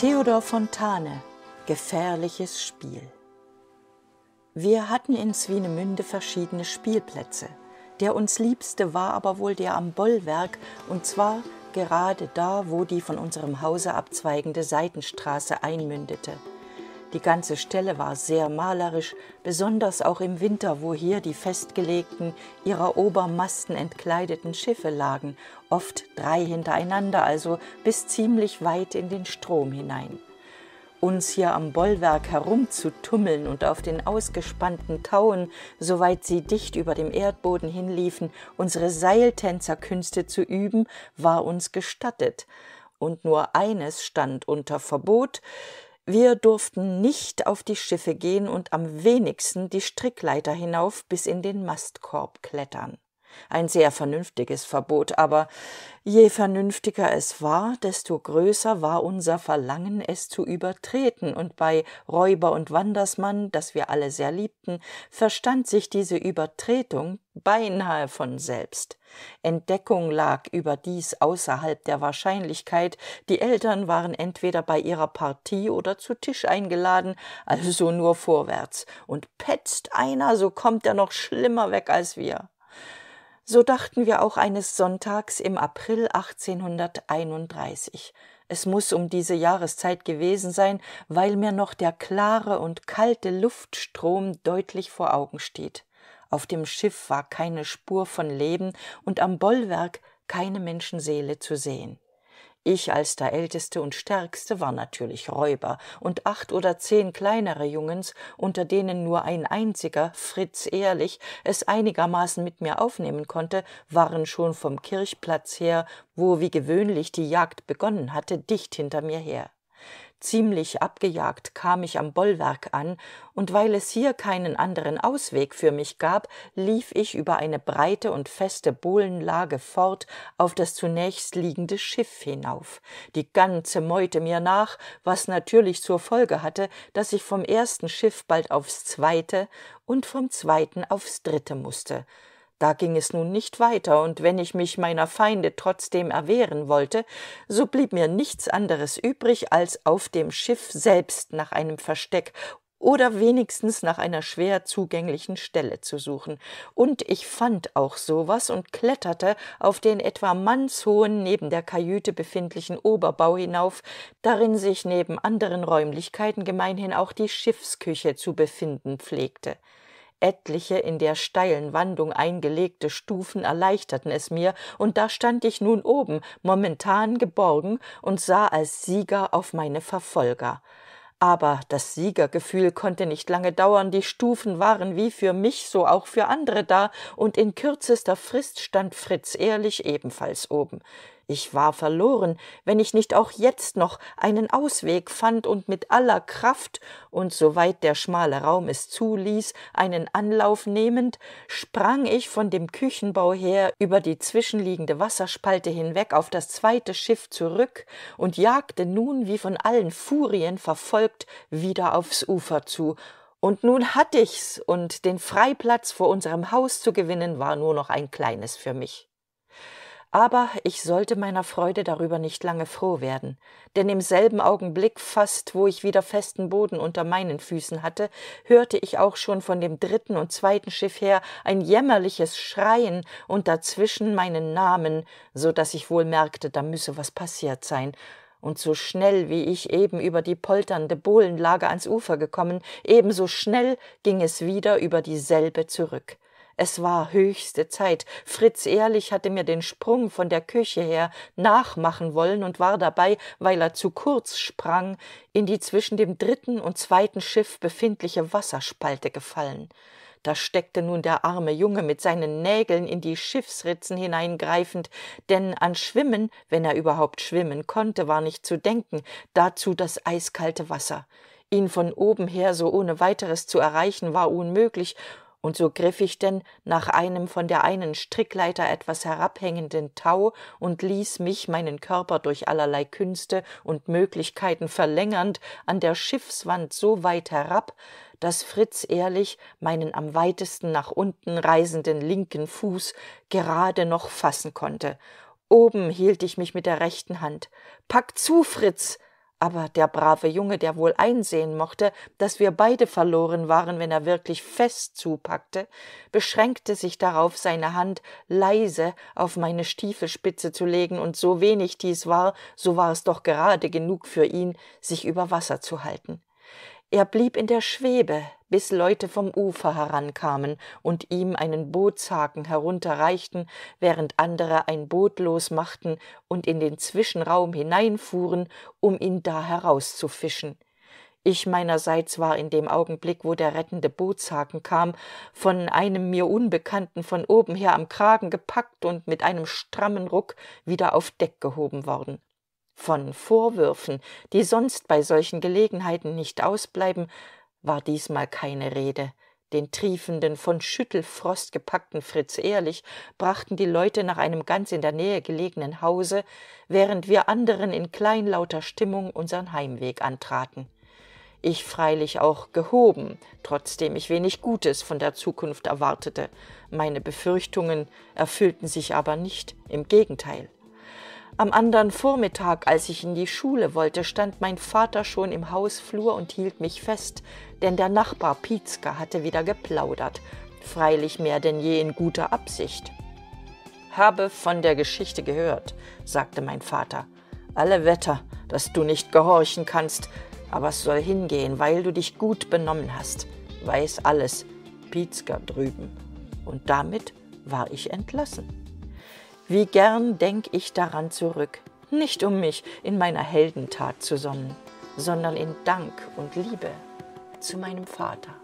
Theodor Fontane Gefährliches Spiel Wir hatten in Swinemünde verschiedene Spielplätze. Der uns liebste war aber wohl der am Bollwerk, und zwar gerade da, wo die von unserem Hause abzweigende Seitenstraße einmündete – die ganze Stelle war sehr malerisch, besonders auch im Winter, wo hier die festgelegten, ihrer Obermasten entkleideten Schiffe lagen, oft drei hintereinander, also bis ziemlich weit in den Strom hinein. Uns hier am Bollwerk herumzutummeln und auf den ausgespannten Tauen, soweit sie dicht über dem Erdboden hinliefen, unsere Seiltänzerkünste zu üben, war uns gestattet, und nur eines stand unter Verbot, wir durften nicht auf die schiffe gehen und am wenigsten die strickleiter hinauf bis in den mastkorb klettern ein sehr vernünftiges Verbot, aber je vernünftiger es war, desto größer war unser Verlangen, es zu übertreten, und bei Räuber und Wandersmann, das wir alle sehr liebten, verstand sich diese Übertretung beinahe von selbst. Entdeckung lag überdies außerhalb der Wahrscheinlichkeit, die Eltern waren entweder bei ihrer Partie oder zu Tisch eingeladen, also nur vorwärts, und petzt einer, so kommt er noch schlimmer weg als wir. So dachten wir auch eines Sonntags im April 1831. Es muß um diese Jahreszeit gewesen sein, weil mir noch der klare und kalte Luftstrom deutlich vor Augen steht. Auf dem Schiff war keine Spur von Leben und am Bollwerk keine Menschenseele zu sehen ich als der älteste und stärkste war natürlich räuber und acht oder zehn kleinere jungens unter denen nur ein einziger fritz ehrlich es einigermaßen mit mir aufnehmen konnte waren schon vom kirchplatz her wo wie gewöhnlich die jagd begonnen hatte dicht hinter mir her ziemlich abgejagt kam ich am bollwerk an und weil es hier keinen anderen ausweg für mich gab lief ich über eine breite und feste bohlenlage fort auf das zunächst liegende schiff hinauf die ganze meute mir nach was natürlich zur folge hatte dass ich vom ersten schiff bald aufs zweite und vom zweiten aufs dritte musste, da ging es nun nicht weiter und wenn ich mich meiner feinde trotzdem erwehren wollte so blieb mir nichts anderes übrig als auf dem schiff selbst nach einem versteck oder wenigstens nach einer schwer zugänglichen Stelle zu suchen. Und ich fand auch sowas und kletterte auf den etwa mannshohen neben der Kajüte befindlichen Oberbau hinauf, darin sich neben anderen Räumlichkeiten gemeinhin auch die Schiffsküche zu befinden pflegte etliche in der steilen wandung eingelegte stufen erleichterten es mir und da stand ich nun oben momentan geborgen und sah als sieger auf meine verfolger aber das siegergefühl konnte nicht lange dauern die stufen waren wie für mich so auch für andere da und in kürzester frist stand fritz ehrlich ebenfalls oben ich war verloren, wenn ich nicht auch jetzt noch einen Ausweg fand und mit aller Kraft und soweit der schmale Raum es zuließ, einen Anlauf nehmend, sprang ich von dem Küchenbau her über die zwischenliegende Wasserspalte hinweg auf das zweite Schiff zurück und jagte nun, wie von allen Furien verfolgt, wieder aufs Ufer zu, und nun hatte ich's, und den Freiplatz vor unserem Haus zu gewinnen, war nur noch ein kleines für mich aber ich sollte meiner freude darüber nicht lange froh werden denn im selben augenblick fast wo ich wieder festen boden unter meinen füßen hatte hörte ich auch schon von dem dritten und zweiten schiff her ein jämmerliches schreien und dazwischen meinen namen so daß ich wohl merkte da müsse was passiert sein und so schnell wie ich eben über die polternde bohlenlage ans ufer gekommen ebenso schnell ging es wieder über dieselbe zurück es war höchste Zeit. Fritz Ehrlich hatte mir den Sprung von der Küche her nachmachen wollen und war dabei, weil er zu kurz sprang, in die zwischen dem dritten und zweiten Schiff befindliche Wasserspalte gefallen. Da steckte nun der arme Junge mit seinen Nägeln in die Schiffsritzen hineingreifend, denn an Schwimmen, wenn er überhaupt schwimmen konnte, war nicht zu denken, dazu das eiskalte Wasser. Ihn von oben her so ohne weiteres zu erreichen war unmöglich, und so griff ich denn nach einem von der einen Strickleiter etwas herabhängenden Tau und ließ mich meinen Körper durch allerlei Künste und Möglichkeiten verlängernd an der Schiffswand so weit herab, dass Fritz Ehrlich meinen am weitesten nach unten reisenden linken Fuß gerade noch fassen konnte. Oben hielt ich mich mit der rechten Hand. Pack zu, Fritz! aber der brave Junge, der wohl einsehen mochte, dass wir beide verloren waren, wenn er wirklich fest zupackte, beschränkte sich darauf, seine Hand leise auf meine Stiefelspitze zu legen, und so wenig dies war, so war es doch gerade genug für ihn, sich über Wasser zu halten er blieb in der schwebe bis leute vom ufer herankamen und ihm einen bootshaken herunterreichten während andere ein boot losmachten und in den zwischenraum hineinfuhren um ihn da herauszufischen ich meinerseits war in dem augenblick wo der rettende bootshaken kam von einem mir unbekannten von oben her am kragen gepackt und mit einem strammen ruck wieder auf deck gehoben worden von vorwürfen die sonst bei solchen gelegenheiten nicht ausbleiben war diesmal keine rede den triefenden von schüttelfrost gepackten fritz ehrlich brachten die leute nach einem ganz in der nähe gelegenen hause während wir anderen in kleinlauter stimmung unseren heimweg antraten ich freilich auch gehoben trotzdem ich wenig gutes von der zukunft erwartete meine befürchtungen erfüllten sich aber nicht im gegenteil am anderen Vormittag, als ich in die Schule wollte, stand mein Vater schon im Hausflur und hielt mich fest, denn der Nachbar Pietzka hatte wieder geplaudert, freilich mehr denn je in guter Absicht. Habe von der Geschichte gehört, sagte mein Vater. Alle Wetter, dass du nicht gehorchen kannst, aber es soll hingehen, weil du dich gut benommen hast. Weiß alles, Pietzka drüben. Und damit war ich entlassen. Wie gern denk ich daran zurück, nicht um mich in meiner Heldentat zu sonnen, sondern in Dank und Liebe zu meinem Vater.